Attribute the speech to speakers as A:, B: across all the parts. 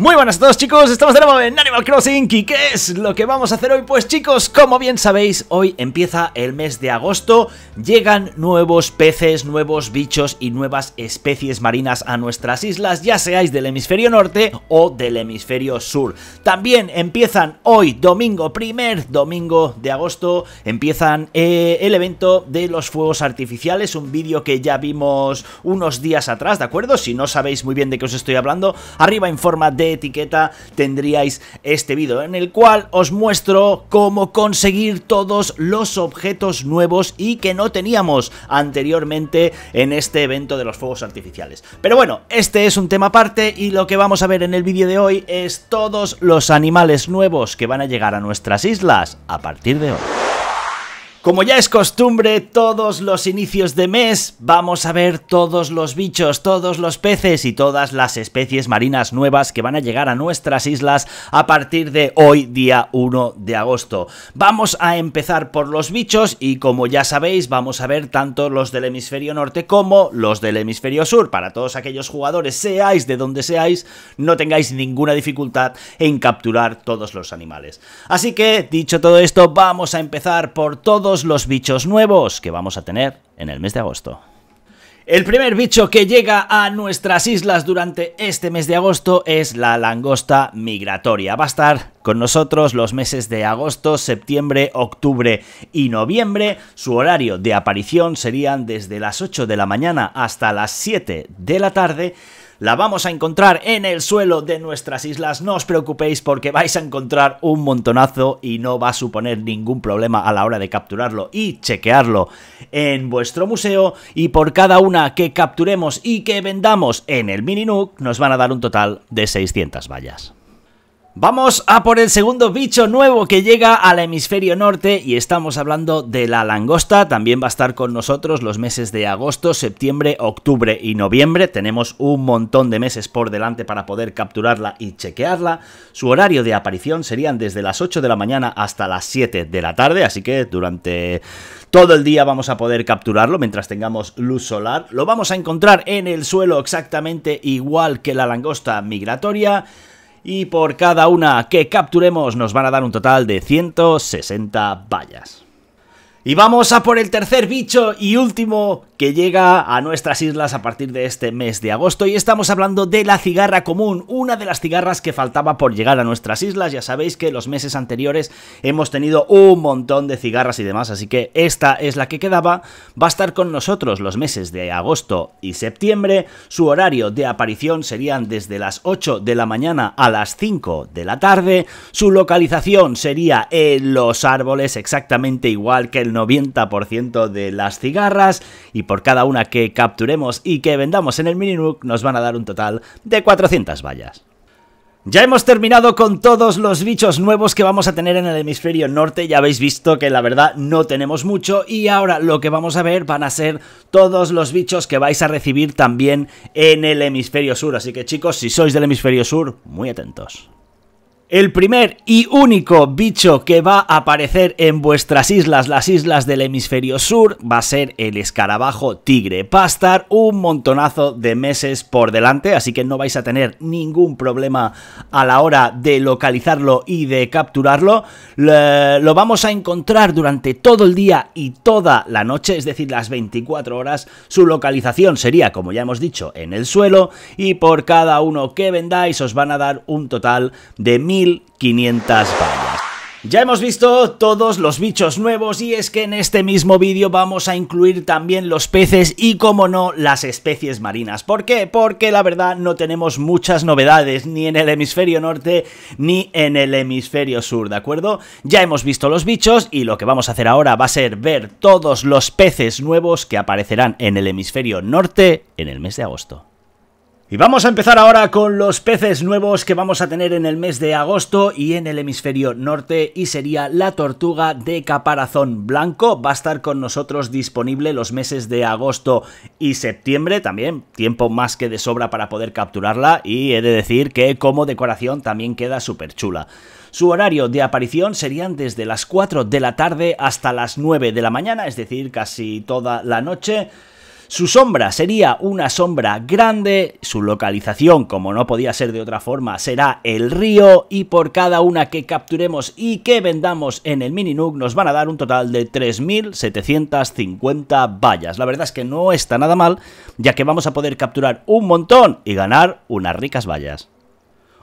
A: Muy buenas a todos chicos, estamos de nuevo en Animal Crossing ¿Y qué es lo que vamos a hacer hoy? Pues chicos, como bien sabéis, hoy empieza el mes de agosto Llegan nuevos peces, nuevos bichos y nuevas especies marinas a nuestras islas Ya seáis del hemisferio norte o del hemisferio sur También empiezan hoy, domingo, primer domingo de agosto Empiezan eh, el evento de los fuegos artificiales Un vídeo que ya vimos unos días atrás, ¿de acuerdo? Si no sabéis muy bien de qué os estoy hablando Arriba en forma de etiqueta tendríais este vídeo en el cual os muestro cómo conseguir todos los objetos nuevos y que no teníamos anteriormente en este evento de los fuegos artificiales. Pero bueno, este es un tema aparte y lo que vamos a ver en el vídeo de hoy es todos los animales nuevos que van a llegar a nuestras islas a partir de hoy. Como ya es costumbre, todos los inicios de mes vamos a ver todos los bichos, todos los peces y todas las especies marinas nuevas que van a llegar a nuestras islas a partir de hoy, día 1 de agosto. Vamos a empezar por los bichos y como ya sabéis, vamos a ver tanto los del hemisferio norte como los del hemisferio sur. Para todos aquellos jugadores, seáis de donde seáis, no tengáis ninguna dificultad en capturar todos los animales. Así que, dicho todo esto, vamos a empezar por todos los bichos nuevos que vamos a tener en el mes de agosto. El primer bicho que llega a nuestras islas durante este mes de agosto es la langosta migratoria. Va a estar con nosotros los meses de agosto, septiembre, octubre y noviembre. Su horario de aparición serían desde las 8 de la mañana hasta las 7 de la tarde la vamos a encontrar en el suelo de nuestras islas. No os preocupéis porque vais a encontrar un montonazo y no va a suponer ningún problema a la hora de capturarlo y chequearlo en vuestro museo. Y por cada una que capturemos y que vendamos en el mini nook nos van a dar un total de 600 vallas. Vamos a por el segundo bicho nuevo que llega al hemisferio norte y estamos hablando de la langosta, también va a estar con nosotros los meses de agosto, septiembre, octubre y noviembre, tenemos un montón de meses por delante para poder capturarla y chequearla, su horario de aparición serían desde las 8 de la mañana hasta las 7 de la tarde, así que durante todo el día vamos a poder capturarlo mientras tengamos luz solar, lo vamos a encontrar en el suelo exactamente igual que la langosta migratoria, y por cada una que capturemos nos van a dar un total de 160 vallas. Y vamos a por el tercer bicho y último que llega a nuestras islas a partir de este mes de agosto y estamos hablando de la cigarra común, una de las cigarras que faltaba por llegar a nuestras islas. Ya sabéis que los meses anteriores hemos tenido un montón de cigarras y demás, así que esta es la que quedaba. Va a estar con nosotros los meses de agosto y septiembre. Su horario de aparición serían desde las 8 de la mañana a las 5 de la tarde. Su localización sería en los árboles, exactamente igual que el 90% de las cigarras. Y por cada una que capturemos y que vendamos en el Mininook nos van a dar un total de 400 vallas. Ya hemos terminado con todos los bichos nuevos que vamos a tener en el hemisferio norte, ya habéis visto que la verdad no tenemos mucho y ahora lo que vamos a ver van a ser todos los bichos que vais a recibir también en el hemisferio sur, así que chicos si sois del hemisferio sur, muy atentos. El primer y único bicho que va a aparecer en vuestras islas, las islas del hemisferio sur, va a ser el escarabajo tigre. Va a estar un montonazo de meses por delante, así que no vais a tener ningún problema a la hora de localizarlo y de capturarlo. Lo vamos a encontrar durante todo el día y toda la noche, es decir, las 24 horas. Su localización sería, como ya hemos dicho, en el suelo y por cada uno que vendáis os van a dar un total de 1000 1.500 Ya hemos visto todos los bichos nuevos y es que en este mismo vídeo vamos a incluir también los peces y como no las especies marinas. ¿Por qué? Porque la verdad no tenemos muchas novedades ni en el hemisferio norte ni en el hemisferio sur, ¿de acuerdo? Ya hemos visto los bichos y lo que vamos a hacer ahora va a ser ver todos los peces nuevos que aparecerán en el hemisferio norte en el mes de agosto. Y vamos a empezar ahora con los peces nuevos que vamos a tener en el mes de agosto y en el hemisferio norte y sería la tortuga de caparazón blanco. Va a estar con nosotros disponible los meses de agosto y septiembre también, tiempo más que de sobra para poder capturarla y he de decir que como decoración también queda súper chula. Su horario de aparición serían desde las 4 de la tarde hasta las 9 de la mañana, es decir, casi toda la noche. Su sombra sería una sombra grande, su localización, como no podía ser de otra forma, será el río y por cada una que capturemos y que vendamos en el mini nuke nos van a dar un total de 3.750 vallas. La verdad es que no está nada mal, ya que vamos a poder capturar un montón y ganar unas ricas vallas.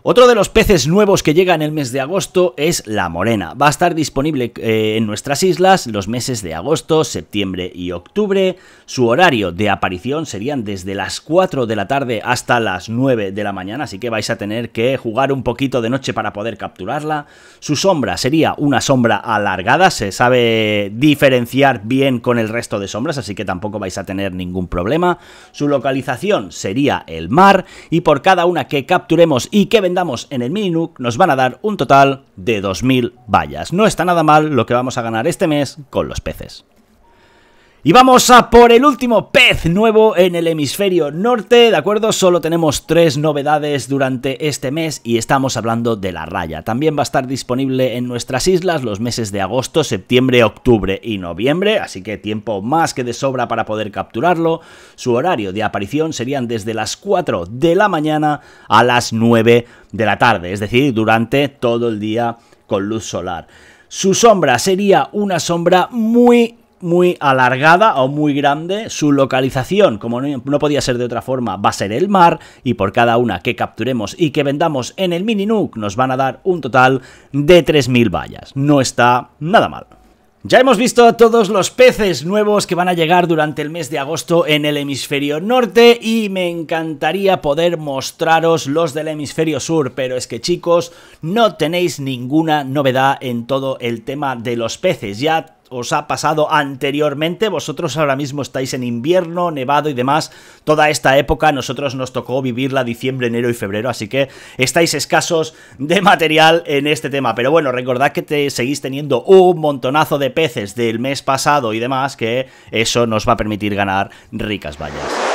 A: Otro de los peces nuevos que llega en el mes de agosto es la morena. Va a estar disponible eh, en nuestras islas los meses de agosto, septiembre y octubre. Su horario de aparición serían desde las 4 de la tarde hasta las 9 de la mañana, así que vais a tener que jugar un poquito de noche para poder capturarla. Su sombra sería una sombra alargada, se sabe diferenciar bien con el resto de sombras, así que tampoco vais a tener ningún problema. Su localización sería el mar y por cada una que capturemos y que vendamos en el mini nos van a dar un total de 2.000 vallas. No está nada mal lo que vamos a ganar este mes con los peces. Y vamos a por el último pez nuevo en el hemisferio norte, ¿de acuerdo? Solo tenemos tres novedades durante este mes y estamos hablando de la raya. También va a estar disponible en nuestras islas los meses de agosto, septiembre, octubre y noviembre, así que tiempo más que de sobra para poder capturarlo. Su horario de aparición serían desde las 4 de la mañana a las 9 de la tarde, es decir, durante todo el día con luz solar. Su sombra sería una sombra muy muy alargada o muy grande. Su localización, como no, podía ser de otra forma, va a ser el mar. Y por cada una que capturemos y que vendamos en el mini nuke, nos van a dar un total de 3.000 vallas. No está nada mal. Ya hemos visto a todos los peces nuevos que van a llegar durante el mes de agosto en el hemisferio norte y me encantaría poder mostraros los del hemisferio sur, pero es que chicos, no tenéis ninguna novedad en todo el tema de los peces. Ya os ha pasado anteriormente. Vosotros ahora mismo estáis en invierno, nevado y demás. Toda esta época nosotros nos tocó vivirla diciembre, enero y febrero, así que estáis escasos de material en este tema. Pero bueno, recordad que te seguís teniendo un montonazo de peces del mes pasado y demás, que eso nos va a permitir ganar ricas vallas.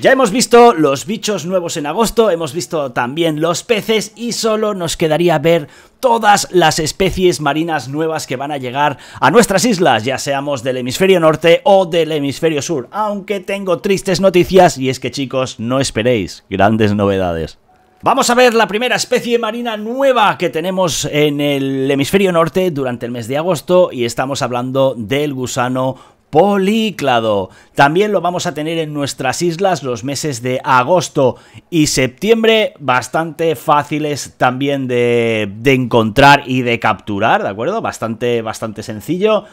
A: Ya hemos visto los bichos nuevos en agosto, hemos visto también los peces y solo nos quedaría ver todas las especies marinas nuevas que van a llegar a nuestras islas, ya seamos del hemisferio norte o del hemisferio sur. Aunque tengo tristes noticias y es que chicos, no esperéis grandes novedades. Vamos a ver la primera especie marina nueva que tenemos en el hemisferio norte durante el mes de agosto y estamos hablando del gusano Políclado. También lo vamos a tener en nuestras islas los meses de agosto y septiembre, bastante fáciles también de, encontrar y de capturar, ¿de acuerdo? Bastante, bastante sencillo.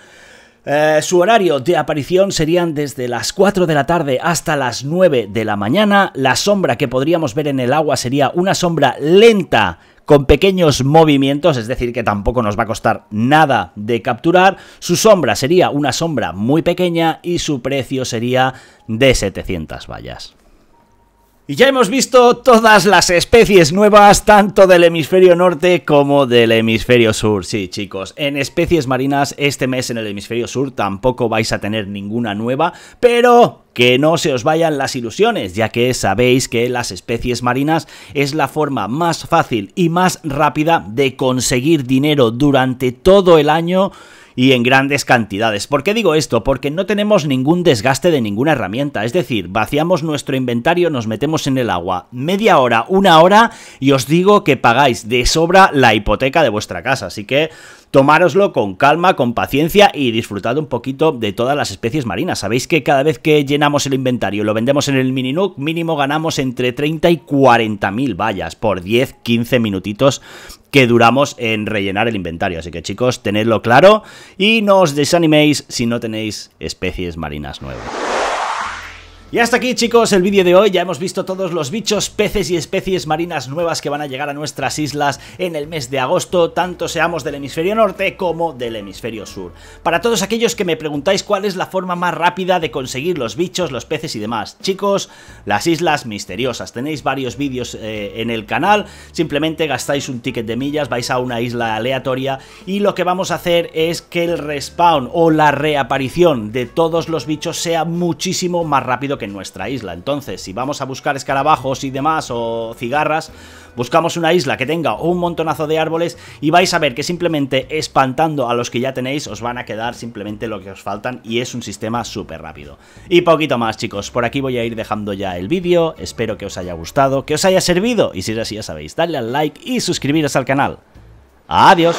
A: Eh, su horario de aparición serían desde las 4 de la tarde hasta las 9 de la mañana. La sombra que podríamos ver en el agua sería una sombra lenta con pequeños movimientos, es decir, que tampoco nos va a costar nada de capturar. Su sombra sería una sombra muy pequeña y su precio sería de 700 vallas. Y ya hemos visto todas las especies nuevas, tanto del hemisferio norte como del hemisferio sur. Sí, chicos, en especies marinas este mes en el hemisferio sur tampoco vais a tener ninguna nueva, pero que no se os vayan las ilusiones, ya que sabéis que las especies marinas es la forma más fácil y más rápida de conseguir dinero durante todo el año y en grandes cantidades. ¿Por qué digo esto? Porque no tenemos ningún desgaste de ninguna herramienta, es decir, vaciamos nuestro inventario, nos metemos en el agua media hora, una hora y os digo que pagáis de sobra la hipoteca de vuestra casa, así que tomároslo con calma, con paciencia y disfrutad un poquito de todas las especies marinas. Sabéis que cada vez que llenamos el inventario y lo vendemos en el Mininook, mínimo ganamos entre 30 y 40 mil vallas por 10, 15 minutitos que duramos en rellenar el inventario. Así que chicos, tenedlo claro y no os desaniméis si no tenéis especies marinas nuevas. Y hasta aquí chicos el vídeo de hoy, ya hemos visto todos los bichos, peces y especies marinas nuevas que van a llegar a nuestras islas en el mes de agosto, tanto seamos del hemisferio norte como del hemisferio sur. Para todos aquellos que me preguntáis cuál es la forma más rápida de conseguir los bichos, los peces y demás, chicos, las islas misteriosas, tenéis varios vídeos eh, en el canal, simplemente gastáis un ticket de millas, vais a una isla aleatoria y lo que vamos a hacer es que el respawn o la reaparición de todos los bichos sea muchísimo más rápido en nuestra isla. Entonces, si vamos a buscar escarabajos y demás o cigarras, buscamos una isla que tenga un montonazo de árboles y vais a ver que simplemente espantando a los que ya tenéis os van a quedar simplemente lo que os faltan y es un sistema súper rápido. Y poquito más chicos, por aquí voy a ir dejando ya el vídeo, espero que os haya gustado, que os haya servido y si es así ya sabéis, darle al like y suscribiros al canal. ¡Adiós!